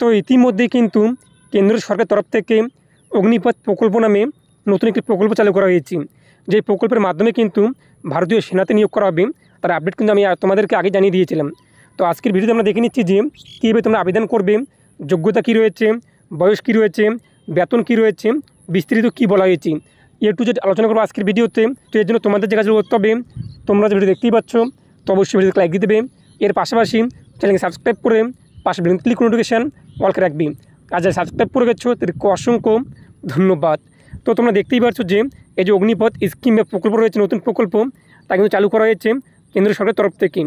তো ইতিমধ্যে কিন্তু কেন্দ্র সরকার তরফ থেকে অগ্নিপথ প্রকল্প নামে নতুন একটি প্রকল্প চালু করা হয়েছে যে প্রকল্পের মাধ্যমে কিন্তু ভারতীয় সেনাতে নিয়োগ করা হবে তার আপডেট কিন্তু আমি তোমাদেরকে আগে জানিয়ে দিয়েছিলাম তো আজকের ভিডিওতে আমরা দেখে নিচ্ছি যে কীভাবে তোমরা আবেদন করবে যোগ্যতা কি রয়েছে বয়স কি রয়েছে বেতন কি রয়েছে বিস্তৃত কি বলা হয়েছে এ টু আলোচনা করবো আজকের ভিডিওতে তো এর জন্য তোমাদের যে কাজগুলো করতে হবে তোমরা যে ভিডিও দেখতেই পাচ্ছ তো অবশ্যই ভিডিওতে লাইক দিয়ে দেবে এর পাশাপাশি চ্যানেলকে সাবস্ক্রাইব করে পাশে ক্লিক নোটিফিকেশান অলকে রাখবি আর যারা সাবস্ক্রাইব করে গেছো তাদেরকে অসংখ্য ধন্যবাদ তো তোমরা দেখতেই পারছো যে এই যে অগ্নিপথ স্কিম বা প্রকল্প রয়েছে নতুন প্রকল্প তা কিন্তু চালু করা হয়েছে কেন্দ্র সরকারের তরফ থেকে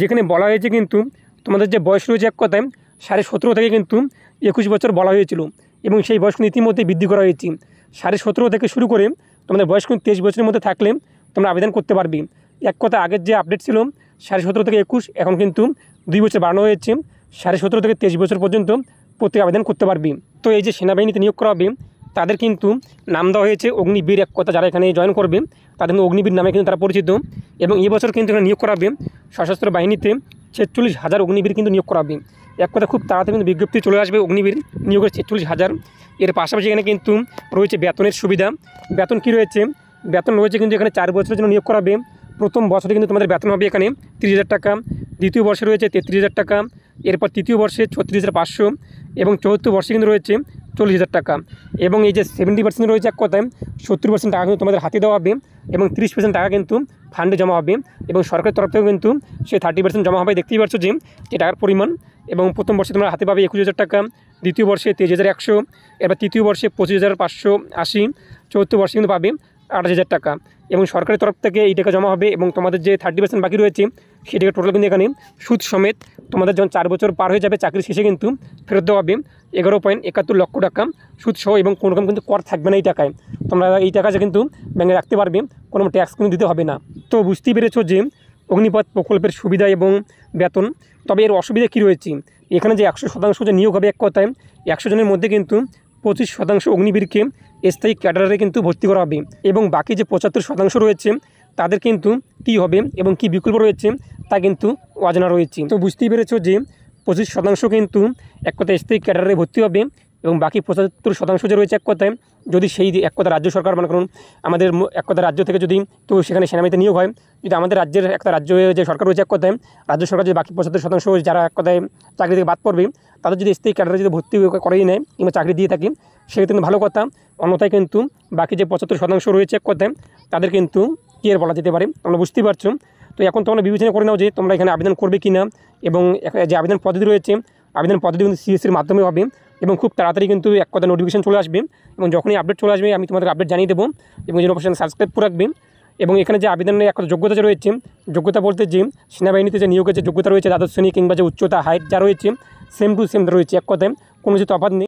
যেখানে বলা হয়েছে কিন্তু তোমাদের যে বয়স রয়েছে এক কথায় সাড়ে সতেরো থেকে কিন্তু একুশ বছর বলা হয়েছিল এবং সেই বয়স কিন্তু ইতিমধ্যে বৃদ্ধি করা হয়েছে সাড়ে সতেরো থেকে শুরু করে তোমাদের বয়স কিন্তু তেইশ বছরের মধ্যে থাকলে তোমরা আবেদন করতে পারবে এক কথা আগের যে আপডেট ছিল সাড়ে সতেরো থেকে একুশ এখন কিন্তু দুই বছর বাড়ানো হয়েছে সাড়ে সতেরো থেকে তেইশ বছর পর্যন্ত প্রত্যেক আবেদন করতে পারবি তো এই যে সেনাবাহিনীতে নিয়োগ করা হবে তাদের কিন্তু নাম দেওয়া হয়েছে অগ্নিবীর এক কথা যারা এখানে জয়েন করবে তাদের কিন্তু অগ্নিবীর নামে কিন্তু তারা পরিচিত এবং এবছর কিন্তু এখানে নিয়োগ করাবে সশস্ত্র বাহিনীতে ছেচল্লিশ হাজার অগ্নিবীর কিন্তু নিয়োগ করাবে এক কথা খুব তাড়াতাড়ি কিন্তু বিজ্ঞপ্তি চলে আসবে অগ্নিবীর নিয়োগের ছেচল্লিশ হাজার এর পাশাপাশি এখানে কিন্তু রয়েছে বেতনের সুবিধা বেতন কি রয়েছে বেতন রয়েছে কিন্তু এখানে চার বছরের জন্য নিয়োগ করাবে প্রথম বছরে কিন্তু তোমাদের বেতন হবে এখানে তিরিশ হাজার টাকা দ্বিতীয় বর্ষে রয়েছে তেত্রিশ হাজার টাকা এরপর তৃতীয় বর্ষে ছত্রিশ হাজার পাঁচশো এবং চতুর্থ বর্ষে কিন্তু রয়েছে চল্লিশ হাজার টাকা এবং এই যে সেভেন্টি পার্সেন্ট রয়েছে এক কথায় সত্তর পার্সেন্ট টাকা কিন্তু তোমাদের হাতে দেওয়া হবে এবং তিরিশ পার্সেন্ট টাকা কিন্তু ফান্ডে জমা হবে এবং সরকারের তরফ থেকেও কিন্তু সেই থার্টি পার্সেন্ট জমা হবে দেখতেই পাচ্ছ যে যে টাকার পরিমাণ এবং প্রথম বর্ষে তোমরা হাতে পাবে একুশ হাজার টাকা দ্বিতীয় বর্ষে তেইশ হাজার একশো এবার তৃতীয় বর্ষে পঁচিশ হাজার পাঁচশো আশি চতুর্থ বর্ষে কিন্তু পাবে আঠাশ হাজার টাকা এবং সরকারের তরফ থেকে এই টাকা জমা হবে এবং তোমাদের যে থার্টি পার্সেন্ট বাকি রয়েছে সেটাকে টোটাল কিন্তু এখানে সুদ সমেত তোমাদের যখন চার বছর পার হয়ে যাবে চাকরি শেষে কিন্তু ফেরত দেওয়া হবে এগারো পয়েন্ট একাত্তর লক্ষ টাকা সুদসহ এবং কোনো রকম কিন্তু কর থাকবে না এই টাকায় তোমরা এই টাকাটা কিন্তু ব্যাঙ্কে রাখতে পারবে কোনো ট্যাক্স কিন্তু দিতে হবে না তো বুঝতেই পেরেছো যে অগ্নিপথ প্রকল্পের সুবিধা এবং বেতন তবে এর অসুবিধা কী রয়েছে এখানে যে একশো শতাংশ যে নিয়োগ হবে এক কথায় একশো জনের মধ্যে কিন্তু পঁচিশ শতাংশ অগ্নিবীরকে স্থায়ী ক্যাডারে কিন্তু ভর্তি করা হবে এবং বাকি যে পঁচাত্তর শতাংশ রয়েছে তাদের কিন্তু কি হবে এবং কি বিকল্প রয়েছে তা কিন্তু অজানা রয়েছে তো বুঝতেই পেরেছ যে পঁচিশ শতাংশ কিন্তু এক কথায় স্থায়ী ক্যাডারে ভর্তি হবে এবং বাকি পঁচাত্তর শতাংশ যে রয়েছে এক কথায় যদি সেই এক কথা রাজ্য সরকার মানে করুন আমাদের এক কথা রাজ্য থেকে যদি কেউ সেখানে সেনাবাহিনীতে নিয়োগ হয় যদি আমাদের রাজ্যের একটা রাজ্য যে সরকার রয়েছে এক কথায় রাজ্য সরকার যদি বাকি পঁচাত্তর শতাংশ যারা এক কথায় চাকরি থেকে বাদ পড়বে তাদের যদি স্থায়ী ক্যাডারে যদি ভর্তি করেই নেয় কিংবা চাকরি দিয়ে থাকে সেক্ষেত্রে কিন্তু ভালো কথা অন্যথায় কিন্তু বাকি যে পঁচাত্তর শতাংশ রয়েছে এক কথায় তাদের কিন্তু কী আর বলা যেতে পারে আমরা বুঝতেই পারছো তো এখন তোমরা বিবেচনা করে নাও যে তোমরা এখানে আবেদন করবে কি না এবং যে আবেদন পদ্ধতি রয়েছে আবেদন পদ্ধতি কিন্তু সিএসসির e মাধ্যমে হবে এবং খুব তাড়াতাড়ি কিন্তু এক কথা নোটিফিকেশন চলে আসবে এবং যখনই আপডেট চলে আসবে আমি তোমাদের আপডেট জানিয়ে দেবো এবং যে অপশান সাবস্ক্রাইব করে রাখবে এবং এখানে যে আবেদনের একটা যোগ্যতা যে রয়েছে যোগ্যতা বলতে যে সেনাবাহিনীতে যে নিয়োগের যে যোগ্যতা রয়েছে দ্বাদশ শ্রেণী কিংবা যে উচ্চতা হাইট যা রয়েছে সেম টু সেম রয়েছে এক কথায় কোনো যে তফাত নেই